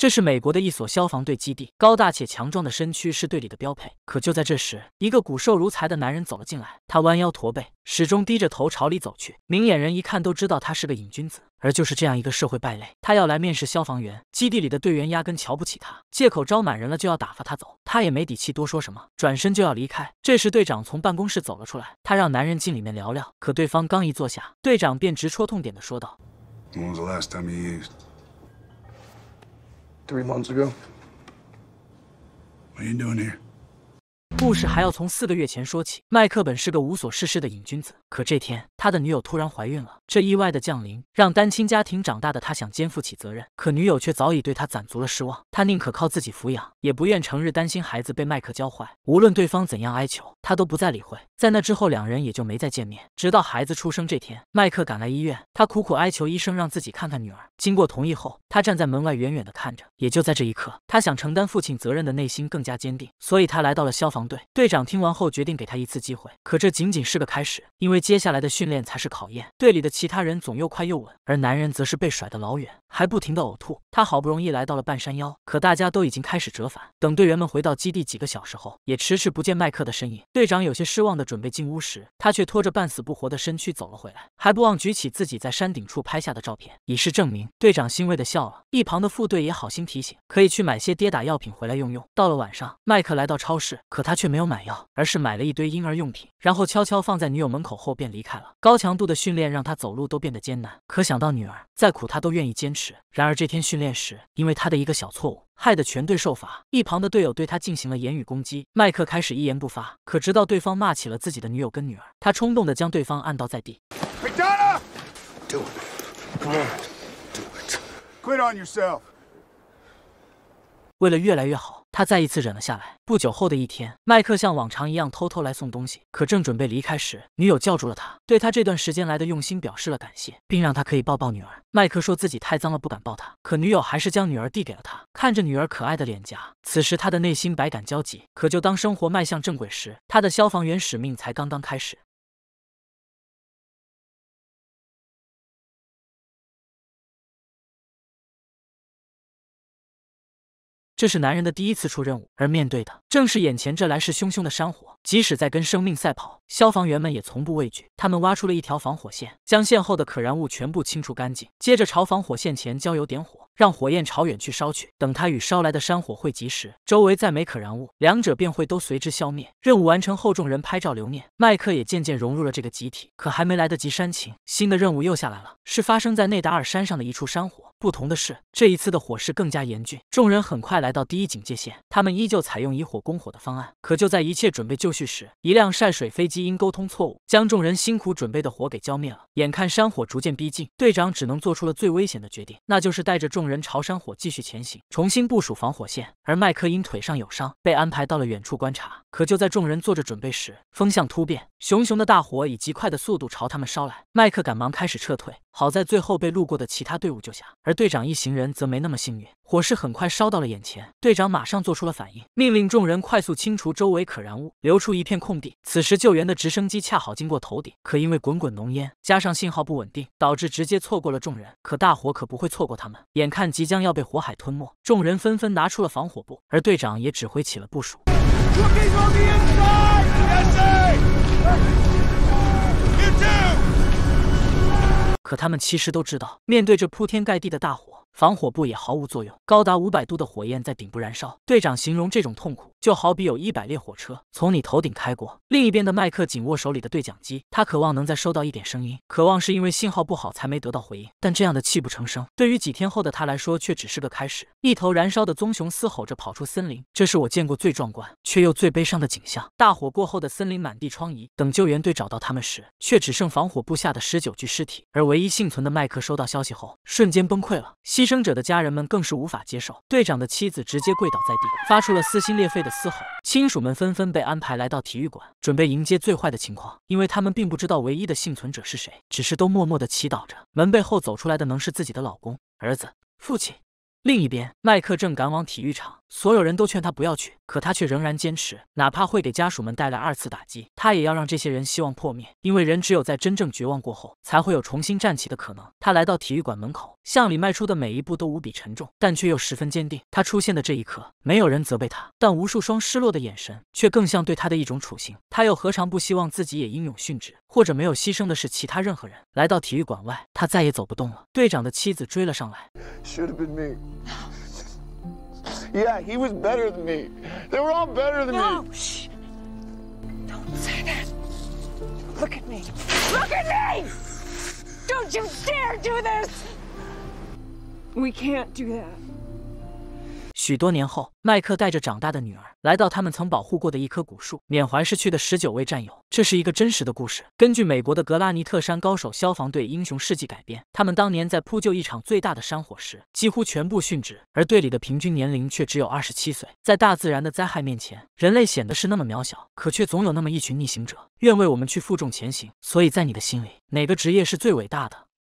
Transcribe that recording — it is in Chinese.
这是美国的一所消防队基地，高大且强壮的身躯是队里的标配。可就在这时，一个骨瘦如柴的男人走了进来，他弯腰驼背，始终低着头朝里走去。明眼人一看都知道他是个瘾君子。而就是这样一个社会败类，他要来面试消防员。基地里的队员压根瞧不起他，借口招满人了就要打发他走。他也没底气多说什么，转身就要离开。这时队长从办公室走了出来，他让男人进里面聊聊。可对方刚一坐下，队长便直戳痛点的说道。three months ago. What are you doing here? 故事还要从四个月前说起。麦克本是个无所事事的瘾君子，可这天他的女友突然怀孕了。这意外的降临让单亲家庭长大的他想肩负起责任，可女友却早已对他攒足了失望。他宁可靠自己抚养，也不愿成日担心孩子被麦克教坏。无论对方怎样哀求，他都不再理会。在那之后，两人也就没再见面。直到孩子出生这天，麦克赶来医院，他苦苦哀求医生让自己看看女儿。经过同意后，他站在门外远远的看着。也就在这一刻，他想承担父亲责任的内心更加坚定，所以他来到了消防。队队长听完后，决定给他一次机会。可这仅仅是个开始，因为接下来的训练才是考验。队里的其他人总又快又稳，而男人则是被甩得老远。还不停的呕吐，他好不容易来到了半山腰，可大家都已经开始折返。等队员们回到基地几个小时后，也迟迟不见麦克的身影。队长有些失望的准备进屋时，他却拖着半死不活的身躯走了回来，还不忘举起自己在山顶处拍下的照片，以示证明。队长欣慰的笑了，一旁的副队也好心提醒，可以去买些跌打药品回来用用。到了晚上，麦克来到超市，可他却没有买药，而是买了一堆婴儿用品，然后悄悄放在女友门口后便离开了。高强度的训练让他走路都变得艰难，可想到女儿，再苦他都愿意坚持。然而这天训练时，因为他的一个小错误，害得全队受罚。一旁的队友对他进行了言语攻击，麦克开始一言不发。可直到对方骂起了自己的女友跟女儿，他冲动的将对方按倒在地。为了越来越好。他再一次忍了下来。不久后的一天，麦克像往常一样偷偷来送东西，可正准备离开时，女友叫住了他，对他这段时间来的用心表示了感谢，并让他可以抱抱女儿。麦克说自己太脏了，不敢抱她，可女友还是将女儿递给了他，看着女儿可爱的脸颊，此时他的内心百感交集。可就当生活迈向正轨时，他的消防员使命才刚刚开始。这是男人的第一次出任务，而面对的正是眼前这来势汹汹的山火。即使在跟生命赛跑，消防员们也从不畏惧。他们挖出了一条防火线，将线后的可燃物全部清除干净，接着朝防火线前浇油点火，让火焰朝远去烧去。等它与烧来的山火汇集时，周围再没可燃物，两者便会都随之消灭。任务完成后，众人拍照留念。麦克也渐渐融入了这个集体。可还没来得及煽情，新的任务又下来了，是发生在内达尔山上的一处山火。不同的是，这一次的火势更加严峻。众人很快来。来到第一警戒线，他们依旧采用以火攻火的方案。可就在一切准备就绪时，一辆晒水飞机因沟通错误，将众人辛苦准备的火给浇灭了。眼看山火逐渐逼近，队长只能做出了最危险的决定，那就是带着众人朝山火继续前行，重新部署防火线。而麦克因腿上有伤，被安排到了远处观察。可就在众人做着准备时，风向突变，熊熊的大火以极快的速度朝他们烧来。麦克赶忙开始撤退。好在最后被路过的其他队伍救下，而队长一行人则没那么幸运，火势很快烧到了眼前，队长马上做出了反应，命令众人快速清除周围可燃物，留出一片空地。此时救援的直升机恰好经过头顶，可因为滚滚浓烟加上信号不稳定，导致直接错过了众人。可大火可不会错过他们，眼看即将要被火海吞没，众人纷纷拿出了防火布，而队长也指挥起了部署。可他们其实都知道，面对这铺天盖地的大火。防火布也毫无作用，高达五百度的火焰在顶部燃烧。队长形容这种痛苦，就好比有一百列火车从你头顶开过。另一边的麦克紧握手里的对讲机，他渴望能再收到一点声音，渴望是因为信号不好才没得到回应。但这样的泣不成声，对于几天后的他来说，却只是个开始。一头燃烧的棕熊嘶吼着跑出森林，这是我见过最壮观却又最悲伤的景象。大火过后的森林满地疮痍，等救援队找到他们时，却只剩防火布下的十九具尸体。而唯一幸存的麦克收到消息后，瞬间崩溃了。牺牲者的家人们更是无法接受，队长的妻子直接跪倒在地，发出了撕心裂肺的嘶吼。亲属们纷纷被安排来到体育馆，准备迎接最坏的情况，因为他们并不知道唯一的幸存者是谁，只是都默默的祈祷着门背后走出来的能是自己的老公、儿子、父亲。另一边，麦克正赶往体育场。所有人都劝他不要去，可他却仍然坚持，哪怕会给家属们带来二次打击，他也要让这些人希望破灭。因为人只有在真正绝望过后，才会有重新站起的可能。他来到体育馆门口，向里迈出的每一步都无比沉重，但却又十分坚定。他出现的这一刻，没有人责备他，但无数双失落的眼神却更像对他的一种处刑。他又何尝不希望自己也英勇殉职，或者没有牺牲的是其他任何人？来到体育馆外，他再也走不动了。队长的妻子追了上来。Yeah, he was better than me. They were all better than no. me. No, shh. Don't say that. Look at me. Look at me! Don't you dare do this! We can't do that. 许多年后，麦克带着长大的女儿来到他们曾保护过的一棵古树，缅怀逝去的十九位战友。这是一个真实的故事，根据美国的格拉尼特山高手消防队英雄事迹改编。他们当年在扑救一场最大的山火时，几乎全部殉职，而队里的平均年龄却只有二十七岁。在大自然的灾害面前，人类显得是那么渺小，可却总有那么一群逆行者，愿为我们去负重前行。所以，在你的心里，哪个职业是最伟大的？